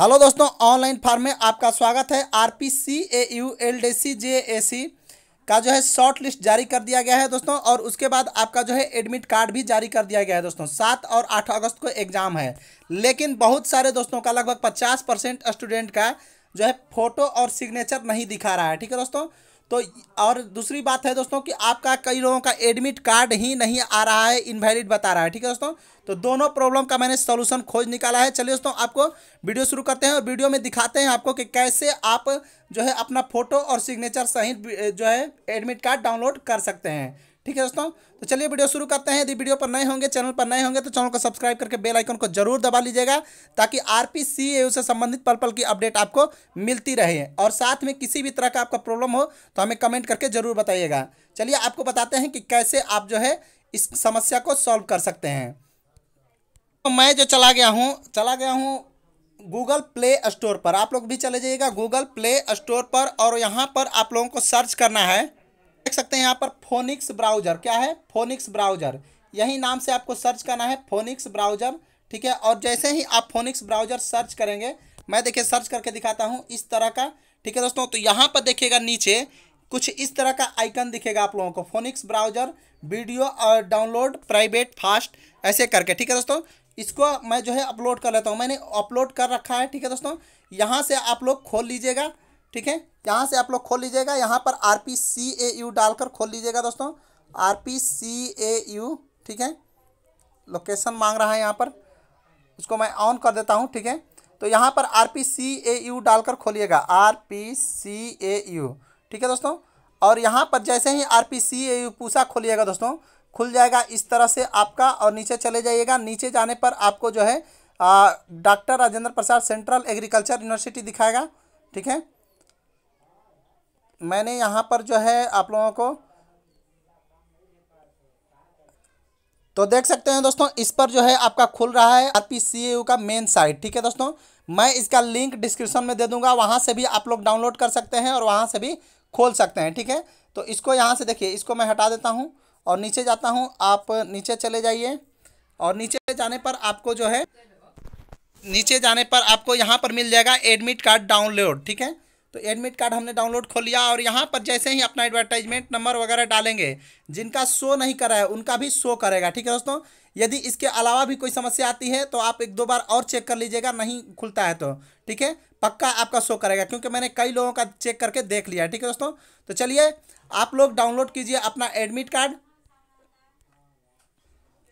hello दोस्तों online form में आपका स्वागत है R P C A U L D C J A C का जो है शॉर्ट लिस्ट जारी कर दिया गया है दोस्तों और उसके बाद आपका जो है एडमिट कार्ड भी जारी कर दिया गया है दोस्तों सात और आठ अगस्त को एग्ज़ाम है लेकिन बहुत सारे दोस्तों का लगभग पचास परसेंट स्टूडेंट का जो है फोटो और सिग्नेचर नहीं दिखा रहा है ठीक है दोस्तों तो और दूसरी बात है दोस्तों कि आपका कई लोगों का एडमिट कार्ड ही नहीं आ रहा है इनवैलिड बता रहा है ठीक है दोस्तों तो दोनों प्रॉब्लम का मैंने सोल्यूशन खोज निकाला है चलिए दोस्तों आपको वीडियो शुरू करते हैं और वीडियो में दिखाते हैं आपको कि कैसे आप जो है अपना फोटो और सिग्नेचर सहित जो है एडमिट कार्ड डाउनलोड कर सकते हैं ठीक है दोस्तों तो चलिए वीडियो शुरू करते हैं यदि वीडियो पर नए होंगे चैनल पर नए होंगे तो चैनल को सब्सक्राइब करके बेल आइकन को जरूर दबा लीजिएगा ताकि आर ए से संबंधित पल पल की अपडेट आपको मिलती रहे और साथ में किसी भी तरह का आपका प्रॉब्लम हो तो हमें कमेंट करके जरूर बताइएगा चलिए आपको बताते हैं कि कैसे आप जो है इस समस्या को सॉल्व कर सकते हैं तो मैं जो चला गया हूँ चला गया हूँ गूगल प्ले स्टोर पर आप लोग भी चले जाइएगा गूगल प्ले स्टोर पर और यहाँ पर आप लोगों को सर्च करना है देख सकते हैं यहाँ पर फोनिक्स ब्राउजर क्या है फोनिक्स ब्राउजर यही नाम से आपको सर्च करना है फोनिक्स ब्राउजर ठीक है और जैसे ही आप फोनिक्स ब्राउजर सर्च करेंगे मैं देखिए सर्च करके दिखाता हूँ इस तरह का ठीक है दोस्तों तो यहाँ पर देखिएगा नीचे कुछ इस तरह का आइकन दिखेगा आप लोगों को फोनिक्स ब्राउजर वीडियो और डाउनलोड प्राइवेट फास्ट ऐसे करके ठीक है दोस्तों इसको मैं जो है अपलोड कर लेता हूँ मैंने अपलोड कर रखा है ठीक है दोस्तों यहाँ से आप लोग खोल लीजिएगा ठीक है यहाँ से आप लोग खोल लीजिएगा यहाँ पर R P C A U डालकर खोल लीजिएगा दोस्तों R P C A U ठीक है लोकेशन मांग रहा है यहाँ पर उसको मैं ऑन कर देता हूँ ठीक है तो यहाँ पर R P C A U डालकर खोलिएगा R P C A U ठीक है दोस्तों और यहाँ पर जैसे ही R P C A U Pusa खोलिएगा दोस्तों खुल जाएगा इस तरह से आपका और नीचे चले जाइएगा नीचे जाने पर आपको जो है doctor Rajendra Prasad central agriculture university दिखाएगा ठीक है मैंने यहाँ पर जो है आप लोगों को तो देख सकते हैं दोस्तों इस पर जो है आपका खुल रहा है आर पी सी यू का मेन साइट ठीक है दोस्तों मैं इसका लिंक डिस्क्रिप्शन में दे दूंगा वहाँ से भी आप लोग डाउनलोड कर सकते हैं और वहाँ से भी खोल सकते हैं ठीक है तो इसको यहाँ से देखिए इसको मैं हटा देता हूँ और नीचे जाता हूँ आप नीचे चले जाइए और नीचे जाने पर आपको जो है नीचे जाने पर आपको यहाँ पर मिल जाएगा एडमिट कार्ड डाउनलोड ठीक है तो एडमिट कार्ड हमने डाउनलोड खोल लिया और यहाँ पर जैसे ही अपना एडवर्टाइजमेंट नंबर वगैरह डालेंगे जिनका शो नहीं करा है उनका भी शो करेगा ठीक है दोस्तों यदि इसके अलावा भी कोई समस्या आती है तो आप एक दो बार और चेक कर लीजिएगा नहीं खुलता है तो ठीक है पक्का आपका शो करेगा क्योंकि मैंने कई लोगों का चेक करके देख लिया है ठीक है दोस्तों तो चलिए आप लोग डाउनलोड कीजिए अपना एडमिट कार्ड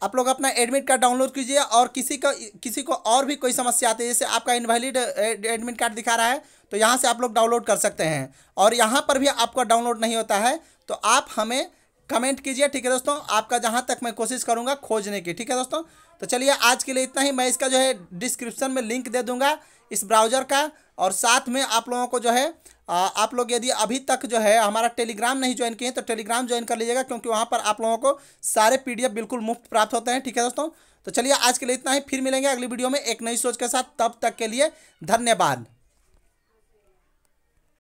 आप लोग अपना एडमिट कार्ड डाउनलोड कीजिए और किसी का किसी को और भी कोई समस्या आती है जैसे आपका इनवैलिड एडमिट कार्ड दिखा रहा है तो यहाँ से आप लोग डाउनलोड कर सकते हैं और यहाँ पर भी आपका डाउनलोड नहीं होता है तो आप हमें कमेंट कीजिए ठीक है दोस्तों आपका जहाँ तक मैं कोशिश करूँगा खोजने की ठीक है दोस्तों तो चलिए आज के लिए इतना ही मैं इसका जो है डिस्क्रिप्शन में लिंक दे दूँगा इस ब्राउज़र का और साथ में आप लोगों को जो है आ, आप लोग यदि अभी तक जो है हमारा टेलीग्राम नहीं ज्वाइन किए तो टेलीग्राम ज्वाइन कर लीजिएगा क्योंकि वहाँ पर आप लोगों को सारे पी बिल्कुल मुफ्त प्राप्त होते हैं ठीक है दोस्तों तो चलिए आज के लिए इतना ही फिर मिलेंगे अगली वीडियो में एक नई सोच के साथ तब तक के लिए धन्यवाद